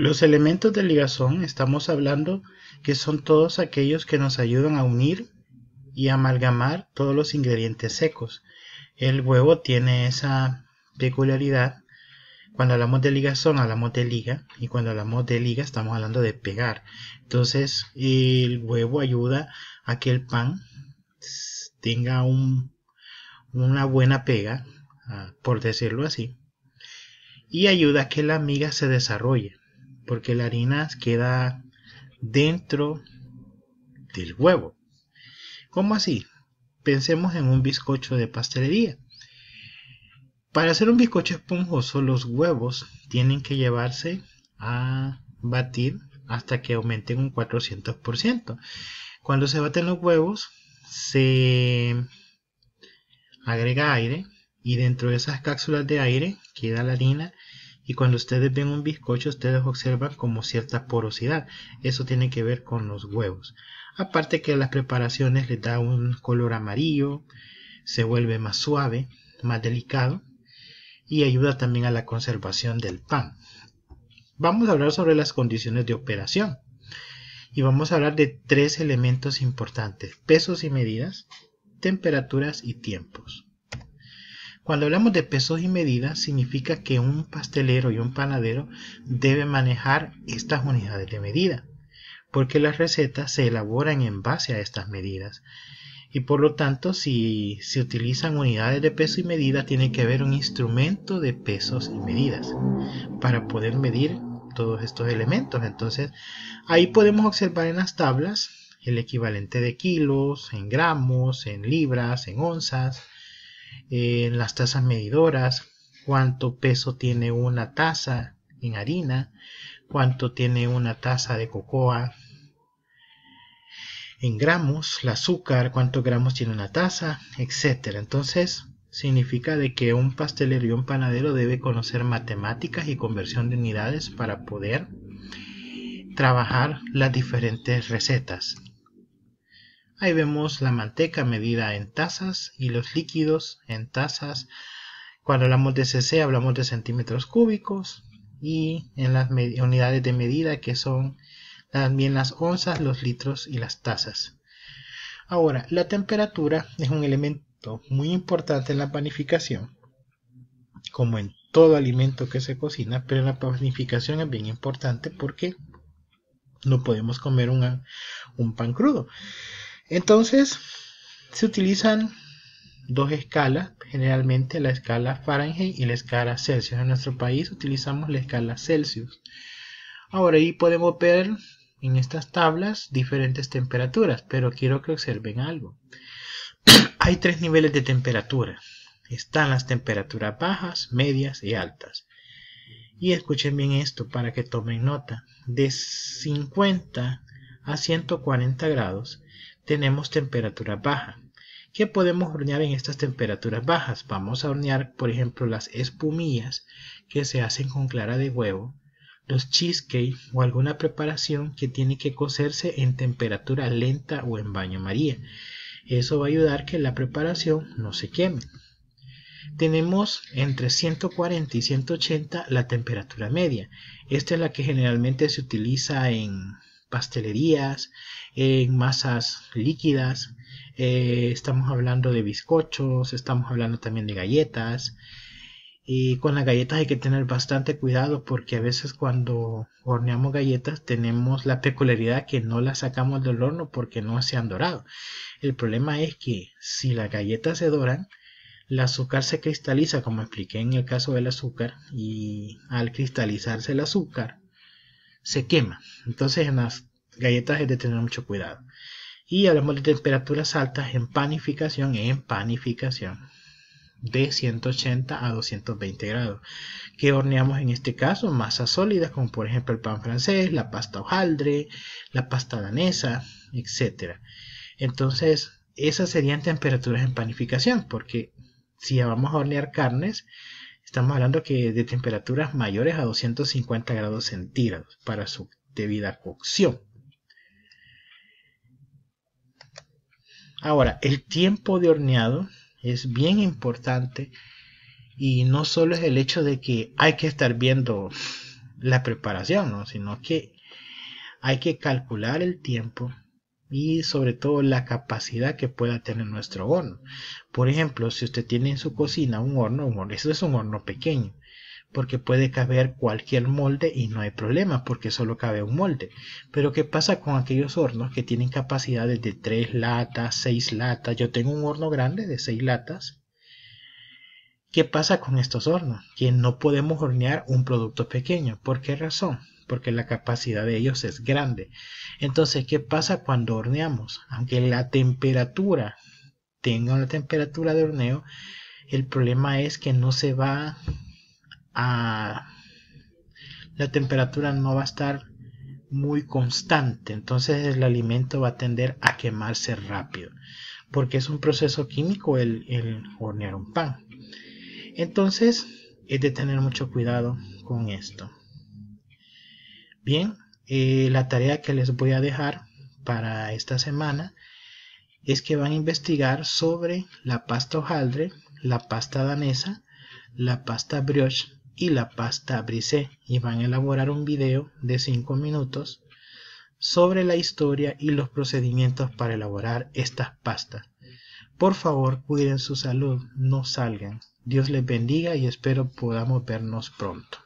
Los elementos de ligazón estamos hablando que son todos aquellos que nos ayudan a unir y amalgamar todos los ingredientes secos. El huevo tiene esa peculiaridad. Cuando hablamos de ligazón hablamos de liga y cuando hablamos de liga estamos hablando de pegar. Entonces el huevo ayuda a que el pan tenga una buena pega, ah, por decirlo así, y ayuda a que la miga se desarrolle porque la harina queda dentro del huevo. ¿Cómo así? Pensemos en un bizcocho de pastelería. Para hacer un bizcocho esponjoso, los huevos tienen que llevarse a batir hasta que aumenten un 400%. Cuando se baten los huevos, se agrega aire y dentro de esas cápsulas de aire queda la harina y cuando ustedes ven un bizcocho, ustedes observan como cierta porosidad. Eso tiene que ver con los huevos. Aparte que las preparaciones le da un color amarillo, se vuelve más suave, más delicado y ayuda también a la conservación del pan. Vamos a hablar sobre las condiciones de operación y vamos a hablar de tres elementos importantes, pesos y medidas, temperaturas y tiempos. Cuando hablamos de pesos y medidas, significa que un pastelero y un panadero deben manejar estas unidades de medida, porque las recetas se elaboran en base a estas medidas. Y por lo tanto, si se utilizan unidades de peso y medida, tiene que haber un instrumento de pesos y medidas para poder medir todos estos elementos. Entonces, ahí podemos observar en las tablas el equivalente de kilos, en gramos, en libras, en onzas, en las tazas medidoras, cuánto peso tiene una taza en harina, cuánto tiene una taza de cocoa en gramos, el azúcar, cuántos gramos tiene una taza, etcétera. Entonces, significa de que un pastelero y un panadero debe conocer matemáticas y conversión de unidades para poder trabajar las diferentes recetas. Ahí vemos la manteca medida en tazas y los líquidos en tazas. Cuando hablamos de cc hablamos de centímetros cúbicos y en las unidades de medida que son también las onzas, los litros y las tazas. Ahora, la temperatura es un elemento muy importante en la panificación, como en todo alimento que se cocina, pero en la panificación es bien importante porque no podemos comer un pan crudo. Entonces, se utilizan dos escalas, generalmente la escala Fahrenheit y la escala Celsius. En nuestro país utilizamos la escala Celsius. Ahora ahí podemos ver en estas tablas diferentes temperaturas, pero quiero que observen algo. Hay tres niveles de temperatura. Están las temperaturas bajas, medias y altas. Y escuchen bien esto para que tomen nota. De 50 a 140 grados tenemos temperaturas bajas. ¿Qué podemos hornear en estas temperaturas bajas? Vamos a hornear, por ejemplo, las espumillas que se hacen con clara de huevo, los cheesecake o alguna preparación que tiene que cocerse en temperatura lenta o en baño maría. Eso va a ayudar que la preparación no se queme. Tenemos entre 140 y 180 la temperatura media. Esta es la que generalmente se utiliza en pastelerías, en masas líquidas, eh, estamos hablando de bizcochos, estamos hablando también de galletas. Y con las galletas hay que tener bastante cuidado porque a veces cuando horneamos galletas tenemos la peculiaridad que no las sacamos del horno porque no se han dorado. El problema es que si las galletas se doran, el azúcar se cristaliza, como expliqué en el caso del azúcar, y al cristalizarse el azúcar, se quema. Entonces en las galletas es de tener mucho cuidado. Y hablamos de temperaturas altas en panificación, en panificación de 180 a 220 grados. que horneamos en este caso? Masas sólidas como por ejemplo el pan francés, la pasta hojaldre, la pasta danesa, etc. Entonces, esas serían temperaturas en panificación, porque si vamos a hornear carnes, Estamos hablando que de temperaturas mayores a 250 grados centígrados para su debida cocción. Ahora, el tiempo de horneado es bien importante y no solo es el hecho de que hay que estar viendo la preparación, sino que hay que calcular el tiempo y sobre todo la capacidad que pueda tener nuestro horno. Por ejemplo, si usted tiene en su cocina un horno, un eso es un horno pequeño, porque puede caber cualquier molde y no hay problema porque solo cabe un molde. Pero ¿qué pasa con aquellos hornos que tienen capacidades de 3 latas, 6 latas? Yo tengo un horno grande de 6 latas. ¿Qué pasa con estos hornos? Que no podemos hornear un producto pequeño. ¿Por qué razón? porque la capacidad de ellos es grande. Entonces, ¿qué pasa cuando horneamos? Aunque la temperatura tenga una temperatura de horneo, el problema es que no se va a... La temperatura no va a estar muy constante, entonces el alimento va a tender a quemarse rápido, porque es un proceso químico el, el hornear un pan. Entonces, es de tener mucho cuidado con esto. Bien, eh, la tarea que les voy a dejar para esta semana es que van a investigar sobre la pasta hojaldre, la pasta danesa, la pasta brioche y la pasta brisé y van a elaborar un video de 5 minutos sobre la historia y los procedimientos para elaborar estas pastas. Por favor, cuiden su salud, no salgan. Dios les bendiga y espero podamos vernos pronto.